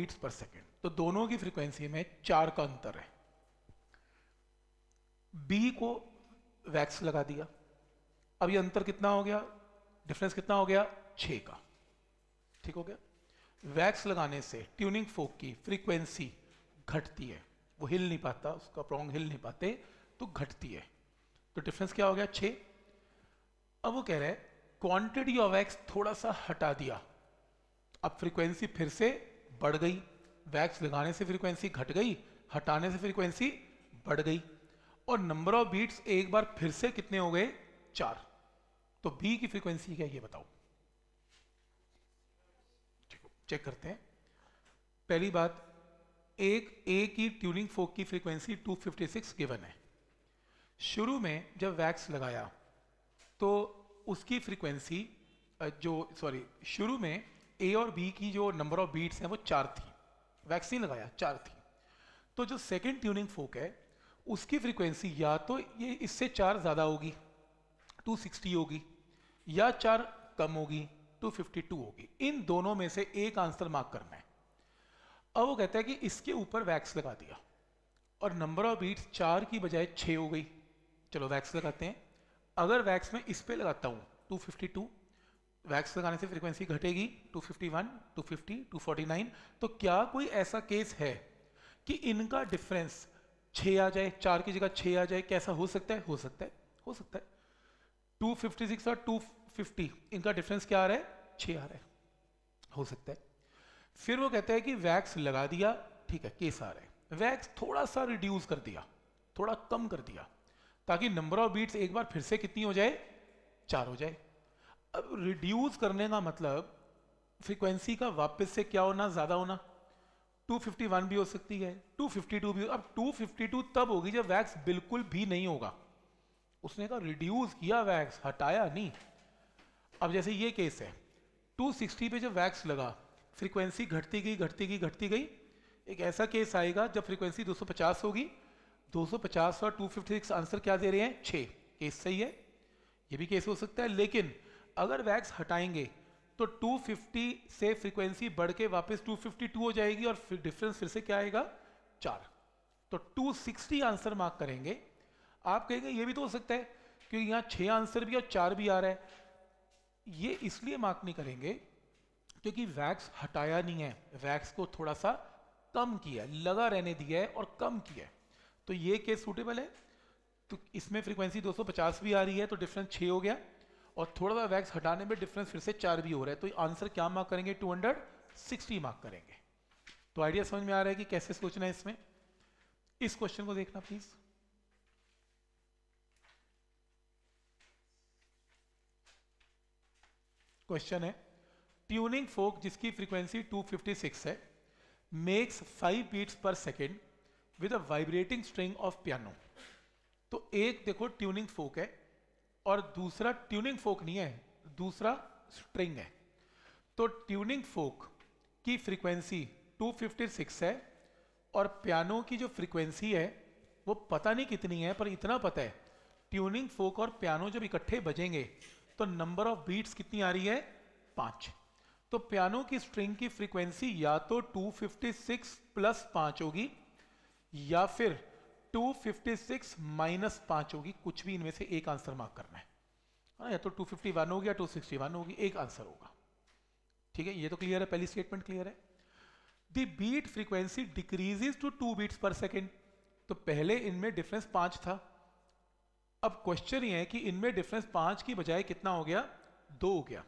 beats per second तो दोनों की फ्रीक्वेंसी में चार का अंतर है बी को वैक्स लगा दिया अब ये अंतर कितना हो गया डिफरेंस कितना हो गया छ का ठीक हो गया वैक्स लगाने से ट्यूनिंग फोक की फ्रीक्वेंसी घटती है वो हिल नहीं पाता उसका प्रोंग हिल नहीं पाते तो घटती है तो डिफरेंस क्या हो गया छ अब वो कह रहे हैं क्वांटिटी ऑफ एक्स थोड़ा सा हटा दिया अब फ्रीक्वेंसी फिर से बढ़ गई वैक्स लगाने से फ्रीक्वेंसी घट गई हटाने से फ्रीक्वेंसी बढ़ गई और नंबर ऑफ बीट्स एक बार फिर से कितने हो गए चार तो बी की फ्रीक्वेंसी क्या ये बताओ चेक करते हैं पहली बात एक ए की ट्यूनिंग फोक की फ्रीक्वेंसी 256 गिवन है शुरू में जब वैक्स लगाया तो उसकी फ्रीक्वेंसी जो सॉरी शुरू में ए और बी की जो नंबर ऑफ बीट्स हैं वो चार थी वैक्सीन लगाया चार थी तो जो सेकेंड ट्यूनिंग फोक है उसकी फ्रीक्वेंसी या तो ये इससे चार ज़्यादा होगी 260 होगी या चार कम होगी 252 होगी इन दोनों में से एक आंसर मार्क करना है अब वो कहता है कि इसके ऊपर वैक्स लगा दिया और नंबर ऑफ बीट्स चार की बजाय छः हो गई चलो वैक्स लगाते हैं अगर वैक्स में इस पर लगाता हूँ टू वैक्स लगाने से फ्रीक्वेंसी घटेगी 251, 250, 249 तो क्या कोई ऐसा केस है कि इनका डिफरेंस छ आ जाए चार की जगह छ आ जाए कैसा हो सकता है हो सकता है हो सकता है 256 और 250 इनका डिफरेंस क्या आ रहा है छ आ रहा है हो सकता है फिर वो कहते हैं कि वैक्स लगा दिया ठीक है केस आ रहा है वैक्स थोड़ा सा रिड्यूस कर दिया थोड़ा कम कर दिया ताकि नंबर ऑफ बीट्स एक बार फिर से कितनी हो जाए चार हो जाए अब रिड्यूस करने का मतलब फ्रीक्वेंसी का वापस से क्या होना ज़्यादा होना 251 भी हो सकती है 252 भी हो अब 252 तब होगी जब वैक्स बिल्कुल भी नहीं होगा उसने कहा रिड्यूस किया वैक्स हटाया नहीं अब जैसे ये केस है 260 पे जब वैक्स लगा फ्रीक्वेंसी घटती गई घटती गई घटती गई एक ऐसा केस आएगा जब फ्रीक्वेंसी 250 होगी 250 और 256 आंसर क्या दे रहे हैं 6 केस सही है ये भी केस हो सकता है लेकिन अगर वैक्स हटाएंगे तो 250 से फ्रीक्वेंसी बढ़ के वापस 252 हो जाएगी और फिर डिफरेंस फिर से क्या आएगा चार तो 260 आंसर मार्क करेंगे आप कहेंगे ये भी तो हो सकता है क्योंकि यहाँ छः आंसर भी और चार भी आ रहा है ये इसलिए मार्क नहीं करेंगे क्योंकि वैक्स हटाया नहीं है वैक्स को थोड़ा सा कम किया लगा रहने दिया है और कम किया है तो ये केस सूटेबल है तो इसमें फ्रीक्वेंसी 250 भी आ रही है तो डिफरेंस 6 हो गया और थोड़ा सा वैक्स हटाने में डिफरेंस फिर से चार भी हो रहा है तो आंसर क्या मार्क करेंगे टू हंड्रेड सिक्सटी मार्क करेंगे तो आइडिया समझ में आ रहा है कि कैसे सोचना है इसमें इस क्वेश्चन को देखना प्लीज क्वेश्चन है ट्यूनिंग फोक जिसकी फ्रीक्वेंसी 256 है makes five beats per second with a vibrating string of piano तो एक देखो ट्यूनिंग फोक है और दूसरा ट्यूनिंग फोक नहीं है दूसरा स्ट्रिंग है तो ट्यूनिंग फोक की फ्रीक्वेंसी 256 है और पियानो की जो फ्रीक्वेंसी है वो पता नहीं कितनी है पर इतना पता है ट्यूनिंग फोक और पियानो जब इकट्ठे बजेंगे तो नंबर ऑफ बीट्स कितनी आ रही है पाँच तो पियानो की स्ट्रिंग की फ्रीक्वेंसी या तो 256 प्लस पाँच होगी या फिर 256 माइनस पांच होगी कुछ भी इनमें से एक आंसर मार्क करना है ना हाँ, या तो 251 होगी या 261 होगी एक आंसर होगा ठीक है ये तो क्लियर है पहली स्टेटमेंट क्लियर है the beat frequency decreases to two beats per second तो पहले इनमें डिफरेंस पांच था अब क्वेश्चन ये है कि इनमें डिफरेंस पांच की बजाय कितना हो गया दो हो गया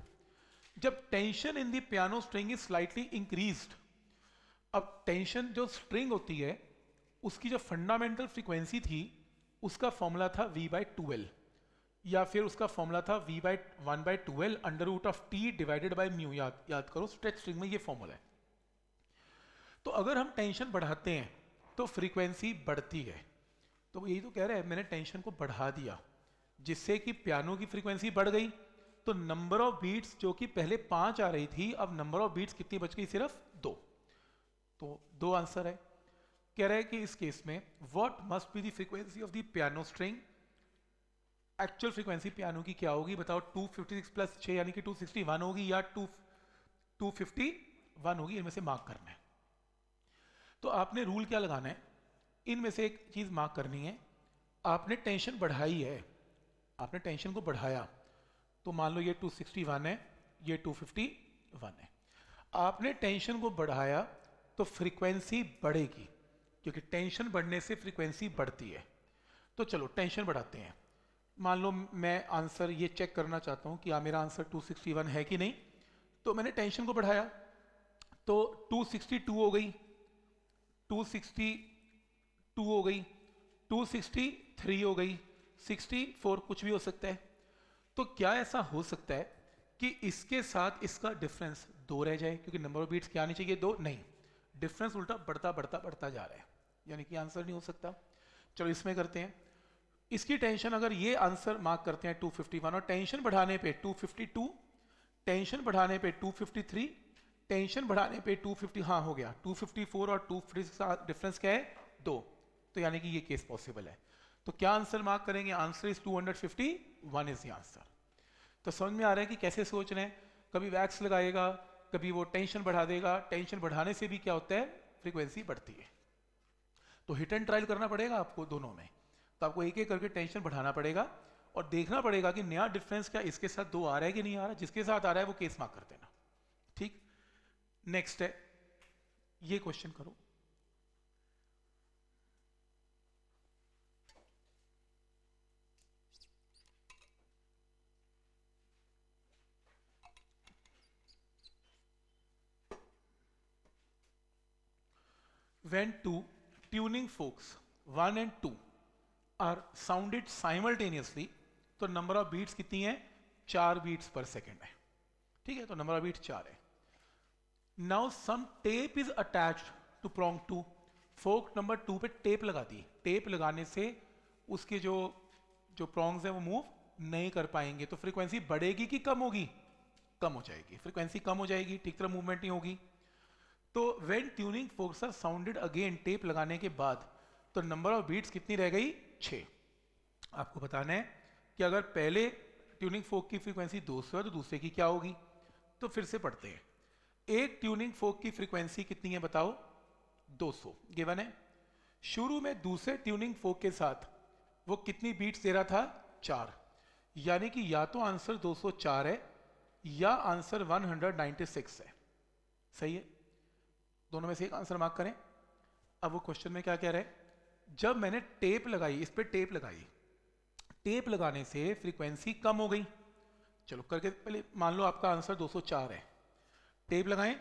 जब tension in the piano string is slightly increase अब टेंशन जो स्ट्रिंग होती है उसकी जो फंडामेंटल फ्रीक्वेंसी थी उसका फॉर्मूला था वी बाई टूवेल्व या फिर उसका फॉर्मूला था v by one by two L under root of T divided by mu याद याद करो स्ट्रेच स्ट्रिंग में ये फॉर्मूला है तो अगर हम टेंशन बढ़ाते हैं तो फ्रीक्वेंसी बढ़ती है तो यही तो कह रहे हैं मैंने टेंशन को बढ़ा दिया जिससे कि पियानो की फ्रीक्वेंसी बढ़ गई तो नंबर ऑफ बीट्स जो कि पहले पांच आ रही थी अब नंबर ऑफ बीट्स कितनी बच गई सिर्फ दो तो दो आंसर है कह रहे हैं कि इस केस में what must be the frequency of the piano string actual frequency piano की क्या होगी बताओ 256 प्लस 6 यानी कि 261 होगी या 2 251 होगी इनमें से मार्क करना है तो आपने रूल क्या लगाना है इनमें से एक चीज मार्क करनी है आपने टेंशन बढ़ाई है आपने टेंशन को बढ़ाया तो मान लो ये 261 है ये 251 है आपने टेंशन को बढ़ाया तो फ्रीक्वेंसी बढ़ेगी क्योंकि टेंशन बढ़ने से फ्रीक्वेंसी बढ़ती है तो चलो टेंशन बढ़ाते हैं मान लो मैं आंसर ये चेक करना चाहता हूँ कि आ, हाँ, मेरा आंसर 261 है कि नहीं तो मैंने टेंशन को बढ़ाया तो 262 हो गई 262 हो गई 263 हो गई 64 कुछ भी हो सकता है तो क्या ऐसा हो सकता है कि इसके साथ इसका डिफरेंस दो रह जाए क्योंकि नंबर ऑफ बीट्स क्या आनी चाहिए दो नहीं डिफरेंस उल्टा बढ़ता बढ़ता बढ़ता जा रहा है यानी कि आंसर नहीं हो सकता चलो इसमें करते हैं इसकी टेंशन अगर ये आंसर मार्क करते हैं 251 और टेंशन बढ़ाने पे 252 टेंशन बढ़ाने पे 253 टेंशन बढ़ाने पे 250 हाँ हो गया 254 और 256 का डिफरेंस क्या है दो तो यानी कि ये केस पॉसिबल है तो क्या आंसर मार्क करेंगे answer is 251 is the answer तो समझ में आ रहा है कि कैसे सोच रहे हैं कभी वैक्स लगाएगा कभी वो टेंशन बढ़ा देगा टेंशन बढ़ाने से भी क्या होता है फ्रीक्वेंसी बढ़ती है तो हिट एंड ट्रायल करना पड़ेगा आपको दोनों में तो आपको एक एक करके टेंशन बढ़ाना पड़ेगा और देखना पड़ेगा कि नया डिफरेंस क्या इसके साथ दो आ रहा है कि नहीं आ रहा जिसके साथ आ रहा है वो केस मार्क कर देना ठीक नेक्स्ट है ये क्वेश्चन करो when two tuning forks one and two are sounded simultaneously तो नंबर ऑफ बीट्स कितनी है चार बीट्स पर सेकेंड है ठीक है तो नंबर ऑफ बीट चार है now some tape is attach to prong two fork number two पे टेप लगा दी टेप लगाने से उसके जो जो प्रोंग्स है वो मूव नहीं कर पाएंगे तो फ्रीक्वेंसी बढ़ेगी कि कम होगी कम हो जाएगी फ्रीक्वेंसी कम हो जाएगी ठीक तरह मूवमेंट नहीं होगी तो when tuning forks are sounded again tape लगाने के बाद तो नंबर ऑफ बीट्स कितनी रह गई छः आपको बताना है कि अगर पहले ट्यूनिंग फोक की फ्रीक्वेंसी 200 है तो दूसरे की क्या होगी तो फिर से पढ़ते हैं एक ट्यूनिंग फोक की फ्रीक्वेंसी कितनी है बताओ 200 गिवन है शुरू में दूसरे ट्यूनिंग फोक के साथ वो कितनी बीट्स दे रहा था चार यानी कि या तो आंसर 204 है या आंसर 196 है सही है दोनों में से एक आंसर मार्क करें अब वो क्वेश्चन में क्या कह रहे हैं जब मैंने टेप लगाई इस पर टेप लगाई टेप लगाने से फ्रीक्वेंसी कम हो गई चलो करके पहले मान लो आपका आंसर 204 है टेप लगाएं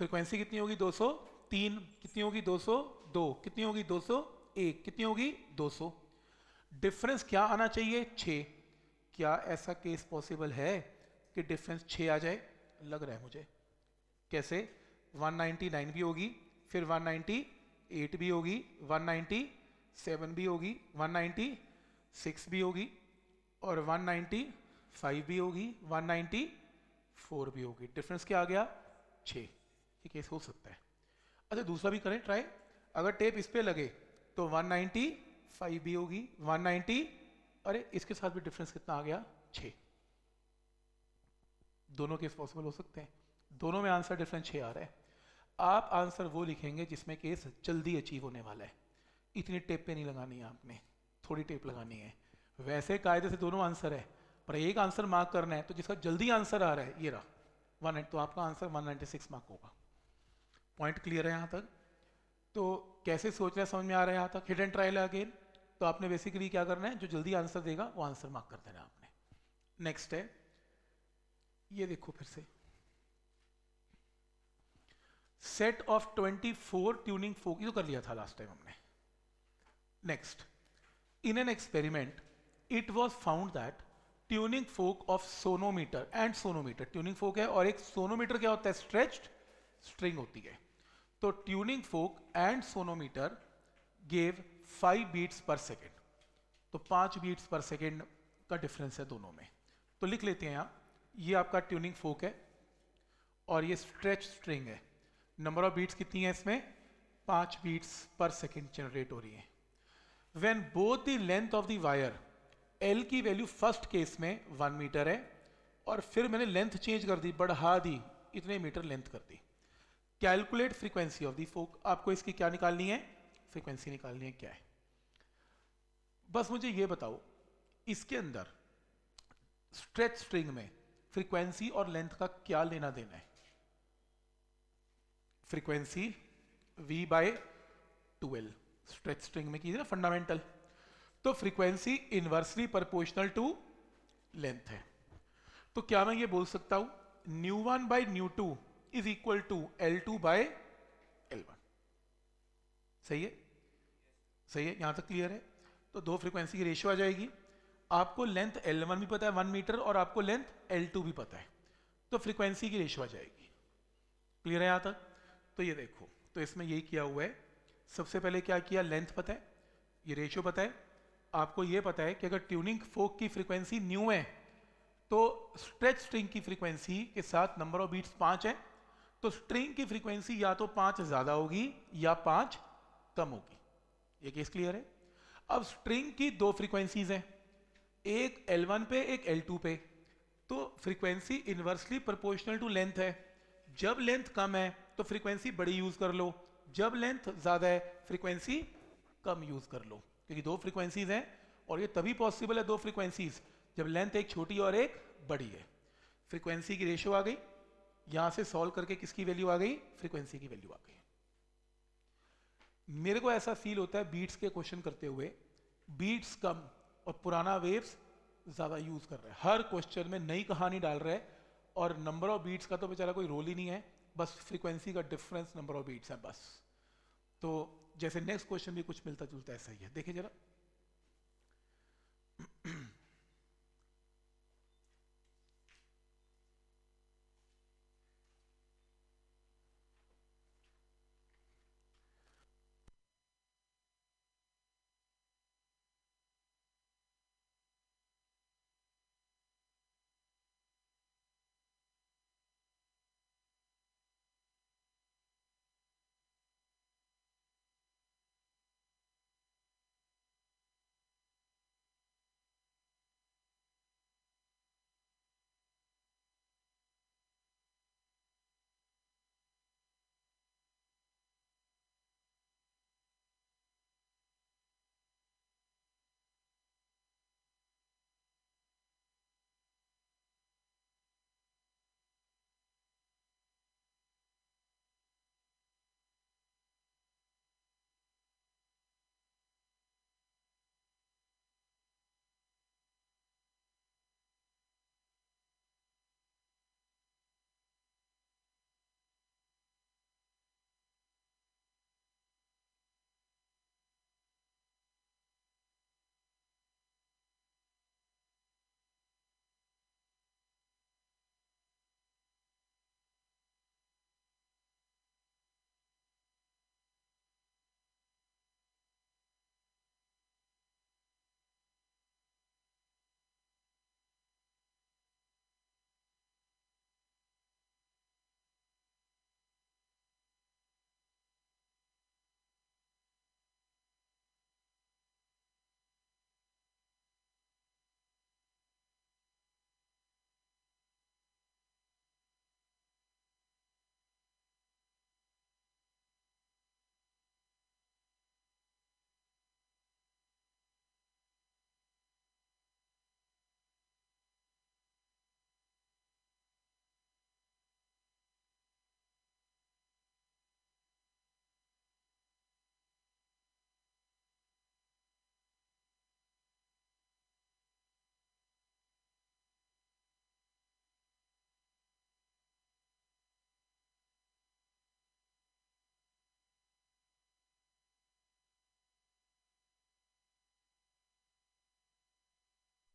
फ्रीक्वेंसी कितनी होगी 203 कितनी होगी 202 कितनी होगी 201 कितनी होगी 200 डिफरेंस क्या आना चाहिए 6 क्या ऐसा केस पॉसिबल है कि डिफरेंस 6 आ जाए लग रहा है मुझे कैसे 199 भी होगी फिर 198 भी होगी 197 भी होगी 196 भी होगी और 195 भी होगी 194 भी होगी डिफरेंस क्या आ गया छ ये केस हो सकता है अच्छा दूसरा भी करें ट्राई अगर टेप इस पर लगे तो 195 भी होगी 190 अरे इसके साथ भी डिफरेंस कितना आ गया छः दोनों केस पॉसिबल हो सकते हैं दोनों में आंसर डिफरेंस छः आ रहा है आप आंसर वो लिखेंगे जिसमें केस जल्दी अचीव होने वाला है इतनी टेप पे नहीं लगानी है आपने थोड़ी टेप लगानी है वैसे कायदे से दोनों आंसर है पर एक आंसर मार्क करना है तो जिसका जल्दी आंसर आ रहा है ये रहा वन तो आपका आंसर वन मार्क होगा पॉइंट क्लियर है यहाँ तक तो कैसे सोचना समझ में आ रहा है यहाँ तक हिट एंड ट्रायल अगेन तो आपने बेसिकली क्या करना है जो जल्दी आंसर देगा वो आंसर मार्क कर देना आपने नेक्स्ट है ये देखो फिर से सेट ऑफ 24 ट्यूनिंग फोक ये तो कर लिया था लास्ट टाइम हमने next in an experiment it was found that tuning fork of sonometer and sonometer tuning fork है और एक सोनोमीटर क्या होता है स्ट्रेच्ड स्ट्रिंग होती है तो tuning fork and sonometer gave five beats per second तो पांच बीट्स पर सेकेंड का डिफरेंस है दोनों में तो लिख लेते हैं आप ये आपका ट्यूनिंग फोक है और ये स्ट्रेच स्ट्रिंग है नंबर ऑफ बीट्स कितनी है इसमें पांच बीट्स पर सेकेंड जनरेट हो रही है वेन बोथ देंथ लेंथ ऑफ दायर वायर एल की वैल्यू फर्स्ट केस में वन मीटर है और फिर मैंने लेंथ चेंज कर दी बढ़ा दी इतने मीटर लेंथ कर दी calculate frequency of the fork आपको इसकी क्या निकालनी है फ्रीक्वेंसी निकालनी है क्या है बस मुझे ये बताओ इसके अंदर स्ट्रेच स्ट्रिंग में फ्रीक्वेंसी और लेंथ का क्या लेना देना है frequency v by two L stretch string में कीजिए ना फंडामेंटल तो frequency inversely proportional to length है तो क्या मैं ये बोल सकता हूं nu one by nu two is equal to L two by L one सही है सही है यहां तक क्लियर है तो दो फ्रीक्वेंसी की रेशियो आ जाएगी आपको लेंथ एल वन भी पता है वन मीटर और आपको लेंथ एल टू भी पता है तो फ्रीक्वेंसी की रेशियो आ जाएगी क्लियर है यहां तक तो ये देखो तो इसमें यही किया हुआ है सबसे पहले क्या किया लेंथ पता है ये रेशियो पता है आपको ये पता है कि अगर ट्यूनिंग फोक की फ्रीक्वेंसी न्यू है तो स्ट्रेच स्ट्रिंग की फ्रीक्वेंसी के साथ नंबर ऑफ बीट्स पांच है तो स्ट्रिंग की फ्रीक्वेंसी या तो पाँच ज़्यादा होगी या पांच कम होगी ये केस क्लियर है अब स्ट्रिंग की दो फ्रीक्वेंसीज हैं एक L1 पे एक L2 पे तो frequency inversely proportional to length है जब लेंथ कम है तो फ्रीक्वेंसी बड़ी यूज कर लो जब लेंथ ज्यादा है फ्रीक्वेंसी कम यूज कर लो क्योंकि दो फ्रीक्वेंसीज हैं और ये तभी पॉसिबल है दो फ्रीक्वेंसीज जब लेंथ एक छोटी और एक बड़ी है फ्रीक्वेंसी की रेशियो आ गई यहां से सॉल्व करके किसकी वैल्यू आ गई फ्रीक्वेंसी की वैल्यू आ गई मेरे को ऐसा फील होता है बीट्स के क्वेश्चन करते हुए बीट्स कम और पुराना वेव्स ज्यादा यूज कर रहे हैं हर क्वेश्चन में नई कहानी डाल रहे हैं और नंबर ऑफ बीट्स का तो बेचारा कोई रोल ही नहीं है बस फ्रीक्वेंसी का डिफरेंस नंबर ऑफ बीट्स है बस तो जैसे नेक्स्ट क्वेश्चन भी कुछ मिलता जुलता ऐसा ही है देखिए जरा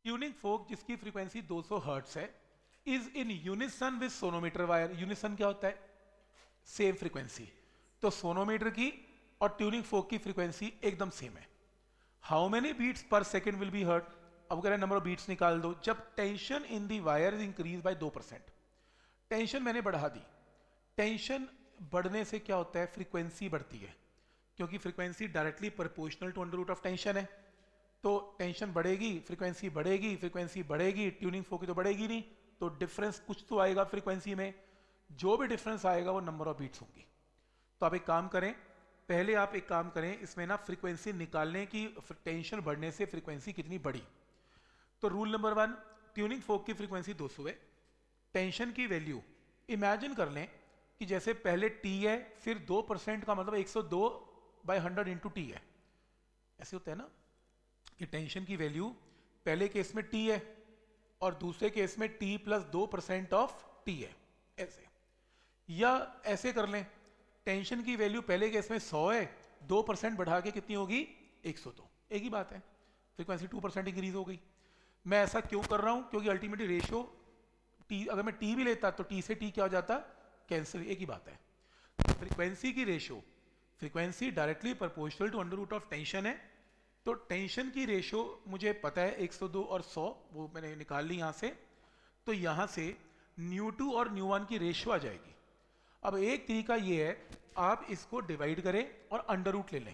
ट्यूनिंग फोक जिसकी फ्रीक्वेंसी 200 सौ हर्ट्स है is in unison with sonometer wire unison क्या होता है सेम फ्रीक्वेंसी तो सोनोमीटर की और ट्यूनिंग फोक की फ्रीक्वेंसी एकदम सेम है how many beats per second will be heard अब कह रहे नंबर ऑफ बीट्स निकाल दो जब tension in the wire is increase by दो परसेंट टेंशन मैंने बढ़ा दी टेंशन बढ़ने से क्या होता है फ्रीक्वेंसी बढ़ती है क्योंकि frequency directly proportional to under root of tension है तो टेंशन बढ़ेगी फ्रीक्वेंसी बढ़ेगी फ्रीक्वेंसी बढ़ेगी ट्यूनिंग फोक तो बढ़ेगी नहीं तो डिफरेंस कुछ तो आएगा फ्रीक्वेंसी में जो भी डिफरेंस आएगा वो नंबर ऑफ बीट्स होंगी तो आप एक काम करें पहले आप एक काम करें इसमें ना फ्रीक्वेंसी निकालने की टेंशन बढ़ने से फ्रीक्वेंसी कितनी बढ़ी तो rule number one tuning fork की फ्रीक्वेंसी सौ है टेंशन की वैल्यू इमेजिन कर लें कि जैसे पहले टी है फिर दो परसेंट का मतलब एक सौ दो बाई हंड्रेड इंटू टी है ऐसे होता है ना कि टेंशन की वैल्यू पहले केस में टी है और दूसरे केस में टी प्लस दो परसेंट ऑफ टी है ऐसे या ऐसे कर लें टेंशन की वैल्यू पहले केस में सौ है दो परसेंट बढ़ा के कितनी होगी एक सौ दो एक ही बात है फ्रिक्वेंसी टू परसेंट इंक्रीज हो गई मैं ऐसा क्यों कर रहा हूँ क्योंकि अल्टीमेटली रेशियो टी अगर मैं टी भी लेता तो टी से टी क्या हो जाता कैंसिल एक ही बात है फ्रिक्वेंसी की ratio frequency directly proportional to under root of tension है तो टेंशन की रेशो मुझे पता है 102 और 100 वो मैंने निकाल ली यहाँ से तो यहाँ से न्यू टू और न्यू वन की रेशो आ जाएगी अब एक तरीका ये है आप इसको डिवाइड करें और अंडर रूट ले लें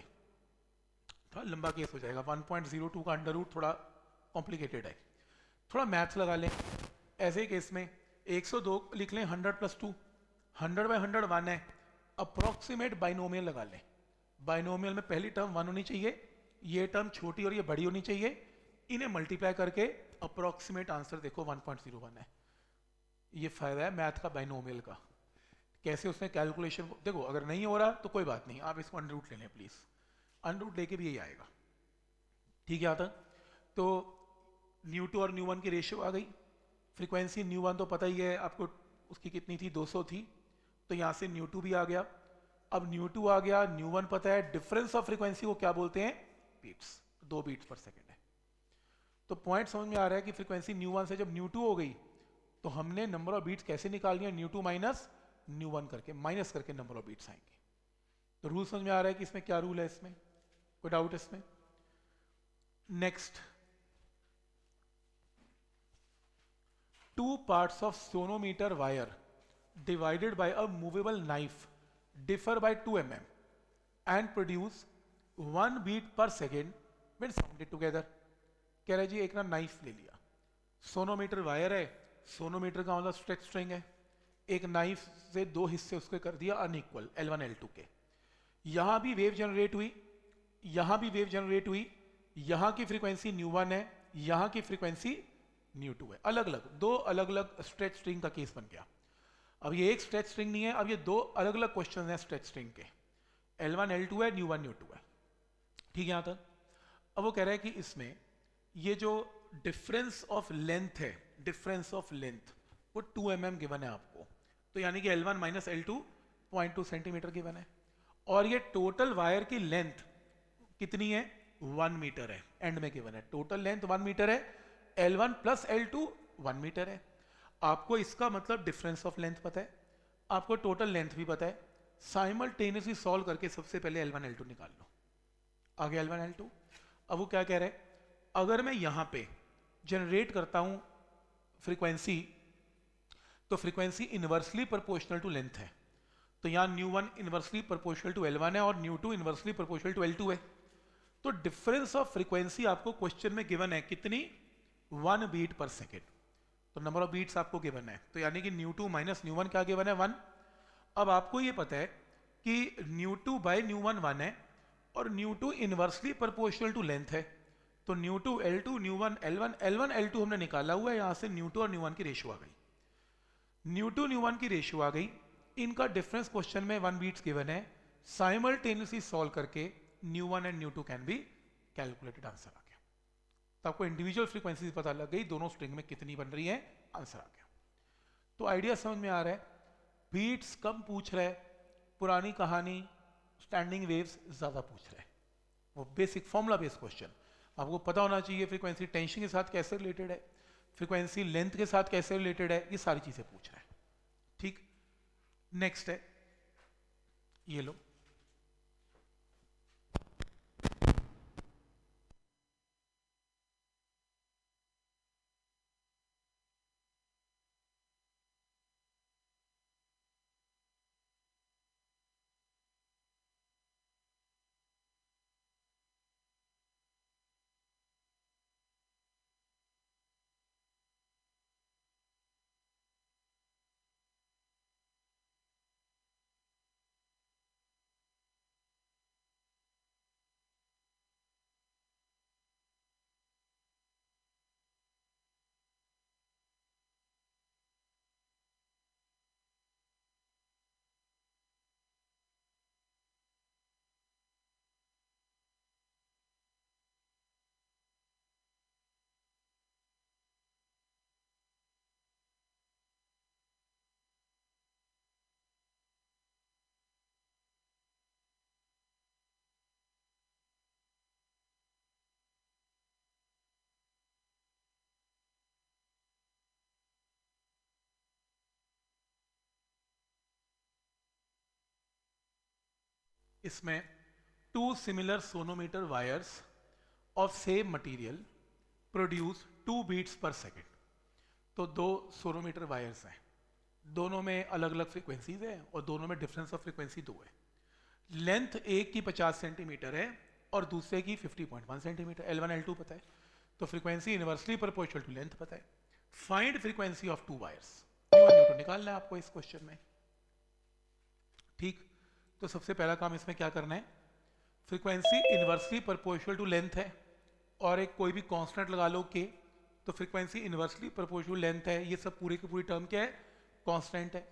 थोड़ा लंबा केस हो जाएगा 1.02 का अंडर रूट थोड़ा कॉम्प्लिकेटेड है थोड़ा मैथ्स लगा लें ऐसे केस में 102 लिख लें 100 plus two hundred by hundred one है अप्रोक्सीमेट बाइनोमियल लगा लें बाइनोमियल में पहली टर्म वन होनी चाहिए ये टर्म छोटी और ये बड़ी होनी चाहिए इन्हें मल्टीप्लाई करके अप्रोक्सीमेट आंसर देखो 1.01 है ये फायदा है मैथ का बाइनोमियल का कैसे उसने कैलकुलेशन देखो अगर नहीं हो रहा तो कोई बात नहीं आप इसको अनरूट ले लें प्लीज अनरूट लेके भी यही आएगा ठीक है आता तो न्यू टू और न्यू वन की रेशियो आ गई फ्रीक्वेंसी न्यू वन तो पता ही है आपको उसकी कितनी थी 200 थी तो यहाँ से न्यू टू भी आ गया अब न्यू टू आ गया न्यू वन पता है डिफरेंस ऑफ फ्रीक्वेंसी को क्या बोलते हैं बीट्स दो बीट्स पर सेकेंड है तो पॉइंट समझ में आ रहा है कि फ्रीक्वेंसी न्यू वन से जब न्यू टू हो गई तो हमने नंबर ऑफ बीट्स कैसे निकाल है nu two minus nu one करके माइनस करके नंबर ऑफ बीट्स आएंगे तो रूल समझ में आ रहा है कि इसमें क्या रूल है इसमें कोई डाउट है इसमें next two parts of sonometer wire divided by a movable knife differ by two m m and produce one beat per second when sounded together कह रहे जी एक ना नाइफ ले लिया सोनोमीटर वायर है सोनोमीटर का मतलब स्ट्रेच स्ट्रिंग है एक नाइफ से दो हिस्से उसके कर दिया unequal L one L two के यहां भी वेव जनरेट हुई यहां भी वेव जनरेट हुई यहां की फ्रीक्वेंसी न्यू वन है यहां की फ्रीक्वेंसी न्यू टू है अलग अलग दो अलग अलग स्ट्रेच स्ट्रिंग का केस बन गया अब ये एक स्ट्रेच स्ट्रिंग नहीं है अब ये दो अलग अलग क्वेश्चन है स्ट्रेच स्ट्रिंग के एल वन एल टू है न्यू वन न्यू टू है ठीक है यहाँ तक अब वो कह रहा है कि इसमें ये जो डिफरेंस ऑफ लेंथ है डिफरेंस ऑफ लेंथ वो 2 एम mm गिवन है आपको तो यानी कि L1 one minus L two point two centimetre given है और ये टोटल वायर की लेंथ कितनी है वन मीटर है एंड में गिवन है टोटल लेंथ वन मीटर है L1 one plus L two one metre है आपको इसका मतलब डिफरेंस ऑफ लेंथ पता है आपको टोटल लेंथ भी पता है साइमल्टेनियसली सॉल्व करके सबसे पहले एल वन निकाल लो आगे एल वन एल टू अब वो क्या कह रहे हैं अगर मैं यहाँ पे जनरेट करता हूं फ्रीक्वेंसी तो frequency inversely proportional to length है तो यहां nu one inversely proportional to L one है और nu two inversely proportional to L two है तो डिफरेंस ऑफ फ्रीक्वेंसी आपको क्वेश्चन में गिवन है कितनी वन बीट पर सेकेंड तो नंबर ऑफ बीट्स आपको गिवन है तो यानी कि nu two minus nu one क्या गिवन है वन अब आपको ये पता है कि nu two by nu one one है और nu two inversely proportional to length है तो nu two L two nu one L one L one L two हमने निकाला हुआ है यहां से न्यू टू और न्यू वन की रेशो आ गई न्यू टू न्यू वन की रेशो आ गई इनका डिफरेंस क्वेश्चन में वन बीट्स गिवन है साइमल्टेनियसली सॉल्व करके nu one and nu two can be calculated answer आ गया तो आपको इंडिविजुअल फ्रीक्वेंसी पता लग गई दोनों स्ट्रिंग में कितनी बन रही है आंसर आ गया तो आइडिया समझ में आ रहा है बीट्स कम पूछ रहे पुरानी कहानी स्टैंडिंग वेव्स ज़्यादा पूछ रहे हैं वो बेसिक फॉर्मुला बेस्ड क्वेश्चन आपको पता होना चाहिए फ्रीक्वेंसी टेंशन के साथ कैसे रिलेटेड है फ्रीक्वेंसी लेंथ के साथ कैसे रिलेटेड है ये सारी चीज़ें पूछ रहे हैं ठीक नेक्स्ट है ये लो इसमें two similar sonometer wires of same material produce two beats per second तो दो सोनोमीटर वायर्स हैं दोनों में अलग अलग फ्रीक्वेंसीज हैं और दोनों में डिफरेंस ऑफ फ्रीक्वेंसी दो है लेंथ एक की 50 सेंटीमीटर है और दूसरे की 50.1 सेंटीमीटर L1 L2 पता है तो frequency inversely proportional to length पता है find frequency of two wires newton निकालना है आपको इस क्वेश्चन में ठीक तो सबसे पहला काम इसमें क्या करना है frequency inversely proportional to length है और एक कोई भी कांस्टेंट लगा लो के तो फ्रीक्वेंसी इन्वर्सली प्रपोर्शल लेंथ है ये सब पूरे की पूरी टर्म क्या है कांस्टेंट है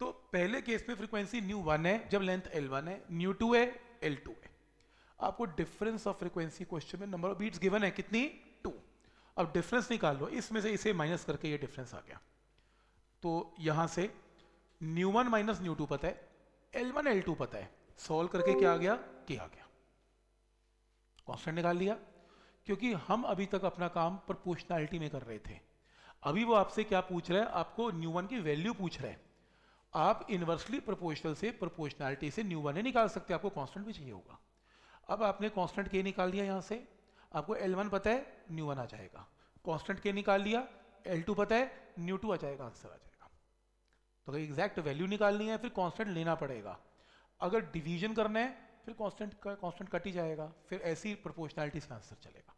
तो पहले केस में फ्रीक्वेंसी न्यू वन है जब लेंथ एल वन है न्यू टू है एल टू है आपको डिफरेंस ऑफ फ्रीक्वेंसी क्वेश्चन में नंबर ऑफ बीट्स गिवन है कितनी टू अब डिफरेंस निकाल लो इसमें से इसे माइनस करके ये डिफरेंस आ गया तो यहाँ से nu one minus nu two पता है L1 L2 पता है सोल्व करके क्या आ गया आ गया कॉन्स्टेंट निकाल लिया क्योंकि हम अभी तक अपना काम प्रपोर्शनैलिटी में कर रहे थे अभी वो आपसे क्या पूछ रहा है आपको न्यू वन की वैल्यू पूछ रहा है आप इनवर्सली प्रोपोर्शनल से प्रोपोर्शनैलिटी से न्यू वन ही निकाल सकते आपको कांस्टेंट भी चाहिए होगा अब आपने कांस्टेंट के निकाल दिया यहाँ से आपको एल वन पता है न्यू वन आ जाएगा कांस्टेंट के निकाल लिया एल टू पता है न्यू टू आ जाएगा आंसर आ जाएगा अगर एग्जैक्ट वैल्यू निकालनी है फिर कांस्टेंट लेना पड़ेगा अगर डिवीजन करना है फिर कांस्टेंट का कांस्टेंट कट ही जाएगा फिर ऐसी प्रोपोर्शनैलिटी से आंसर चलेगा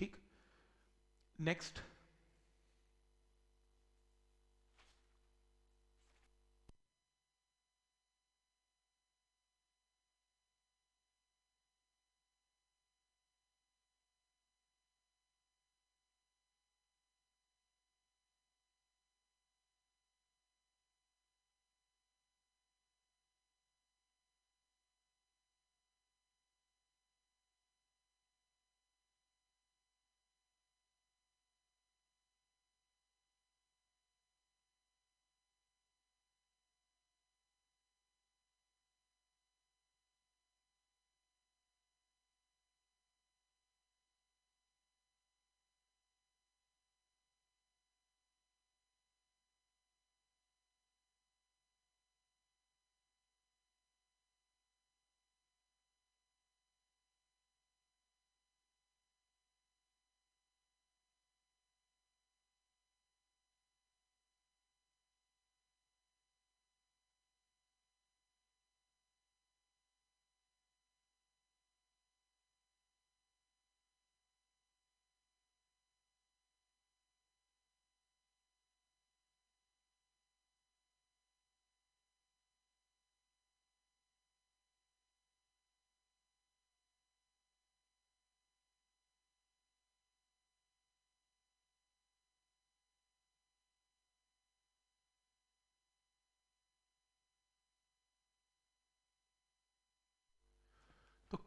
ठीक next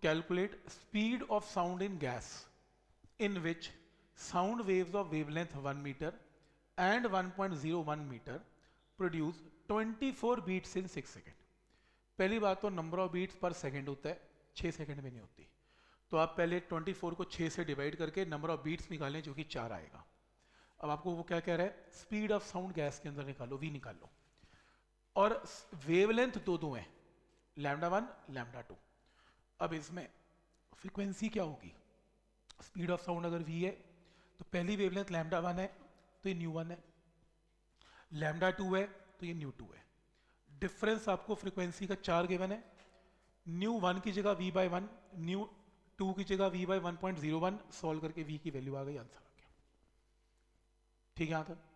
calculate speed of sound in gas in which sound waves of wavelength 1 meter and 1.01 meter produce 24 beats in 6 second पहली बात तो number of beats per second होता है छः सेकेंड में नहीं होती तो आप पहले 24 को छः से डिवाइड करके नंबर ऑफ बीट्स निकालें जो कि चार आएगा अब आपको वो क्या कह रहा है स्पीड ऑफ साउंड गैस के अंदर निकालो वी निकालो और वेवलेंथ दो दो हैं लैमडा वन लैमडा टू अब इसमें फ्रीक्वेंसी क्या होगी स्पीड ऑफ साउंड अगर वी है तो पहली वेवलेंथ लैमडा वन है तो ये न्यू वन है लैमडा टू है तो ये न्यू टू है डिफरेंस आपको फ्रीक्वेंसी का चार गेवन है न्यू वन की जगह V by one nu two की जगह V by one point zero one solve करके वी की वैल्यू आ गई आंसर आ गया ठीक है यहाँ तक